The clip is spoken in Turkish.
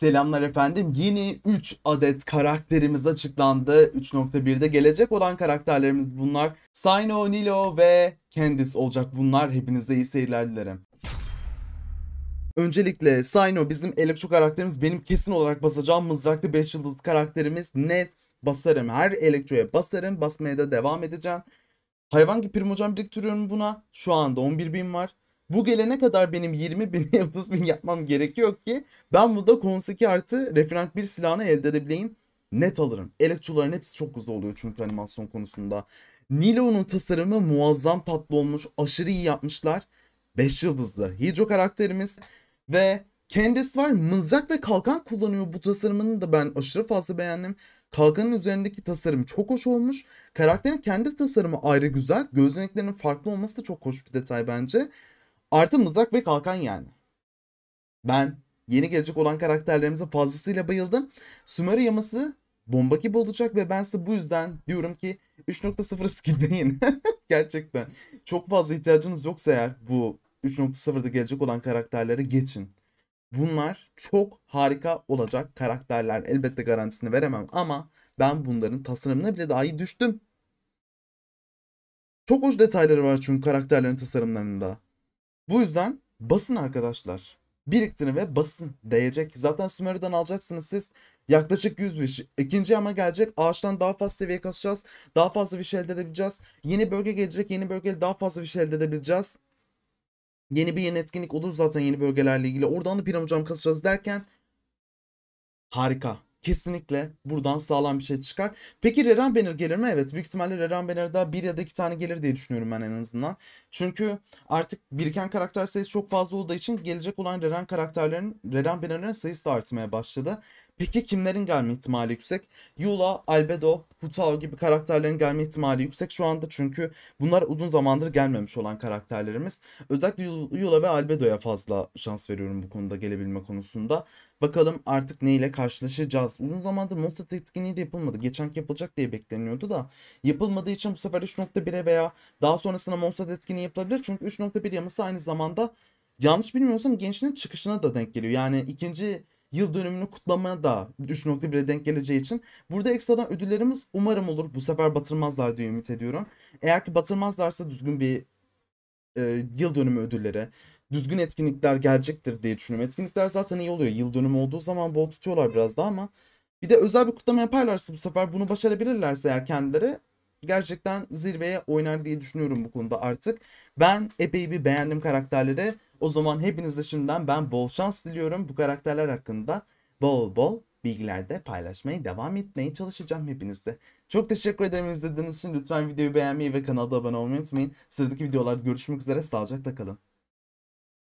Selamlar efendim. Yeni 3 adet karakterimiz açıklandı. 3.1'de gelecek olan karakterlerimiz bunlar. Sino, Nilo ve Candice olacak bunlar. Hepinize iyi seyirler dilerim. Öncelikle Sino bizim elektro karakterimiz benim kesin olarak basacağım mızraklı 5 yıldız karakterimiz net basarım. Her elektroya basarım basmaya da devam edeceğim. Hayvan gibi prim hocam biriktiriyorum buna. Şu anda 11.000 var. Bu gelene kadar benim 20 bin 30 bin yapmam gerekiyor ki ben burada konseki artı referent bir silahını elde edebileyim. Net alırım. Elektroların hepsi çok güzel oluyor çünkü animasyon konusunda. Nilo'nun tasarımı muazzam tatlı olmuş. Aşırı iyi yapmışlar. 5 yıldızlı Hydro karakterimiz ve kendisi var mızrak ve kalkan kullanıyor. Bu tasarımını da ben aşırı fazla beğendim. Kalkanın üzerindeki tasarım çok hoş olmuş. Karakterin kendi tasarımı ayrı güzel. Gözleneklerinin farklı olması da çok hoş bir detay bence. Artı mızrak ve kalkan yani. Ben yeni gelecek olan karakterlerimize fazlasıyla bayıldım. Sümer yaması bomba gibi olacak ve ben size bu yüzden diyorum ki 3.0 skipleyin. Gerçekten. Çok fazla ihtiyacınız yoksa eğer bu 3.0'da gelecek olan karakterlere geçin. Bunlar çok harika olacak karakterler. Elbette garantisini veremem ama ben bunların tasarımına bile dahi düştüm. Çok hoş detayları var çünkü karakterlerin tasarımlarında. Bu yüzden basın arkadaşlar. Biriktirin ve basın değecek. Zaten Sümerü'den alacaksınız siz. Yaklaşık 100 viş. İkinci ama gelecek. Ağaçtan daha fazla seviye kasacağız. Daha fazla viş şey elde edebileceğiz. Yeni bölge gelecek. Yeni bölgeyle daha fazla viş şey elde edebileceğiz. Yeni bir yeni etkinlik olur zaten yeni bölgelerle ilgili. Oradan da piramidam kasacağız derken harika kesinlikle buradan sağlam bir şey çıkar. Peki Reran Benir gelir mi? Evet büyük ihtimalle Reran Benir'da bir ya da iki tane gelir diye düşünüyorum ben en azından. Çünkü artık biriken karakter sayısı çok fazla olduğu için gelecek olan Reran karakterlerin Reran Banner'ın sayısı da artmaya başladı. Peki kimlerin gelme ihtimali yüksek? Yula, Albedo, Hutao gibi karakterlerin gelme ihtimali yüksek şu anda çünkü bunlar uzun zamandır gelmemiş olan karakterlerimiz. Özellikle Yula ve Albedo'ya fazla şans veriyorum bu konuda gelebilme konusunda. Bakalım artık neyle karşılaşacağız. Uzun zamandır Monster etkinliği de yapılmadı. Geçenki yapılacak diye bekleniyordu da yapılmadığı için bu sefer 3.1'e veya daha sonrasında Monster etkinliği yapılabilir. Çünkü 3.1 yaması aynı zamanda yanlış bilmiyorsam gençliğin çıkışına da denk geliyor. Yani ikinci yıl dönümünü kutlamaya da 3.1'e denk geleceği için burada ekstradan ödüllerimiz umarım olur. Bu sefer batırmazlar diye ümit ediyorum. Eğer ki batırmazlarsa düzgün bir e, yıl dönümü ödülleri, düzgün etkinlikler gelecektir diye düşünüyorum. Etkinlikler zaten iyi oluyor. Yıl dönümü olduğu zaman bol tutuyorlar biraz da ama bir de özel bir kutlama yaparlarsa bu sefer bunu başarabilirlerse eğer kendileri gerçekten zirveye oynar diye düşünüyorum bu konuda artık. Ben epey bir beğendim karakterleri. O zaman hepinize şimdiden ben bol şans diliyorum. Bu karakterler hakkında bol bol bilgilerde paylaşmaya devam etmeye çalışacağım hepinizde. Çok teşekkür ederim izlediğiniz için. Lütfen videoyu beğenmeyi ve kanala abone olmayı unutmayın. Sıradaki videolarda görüşmek üzere. Sağlıcakla kalın.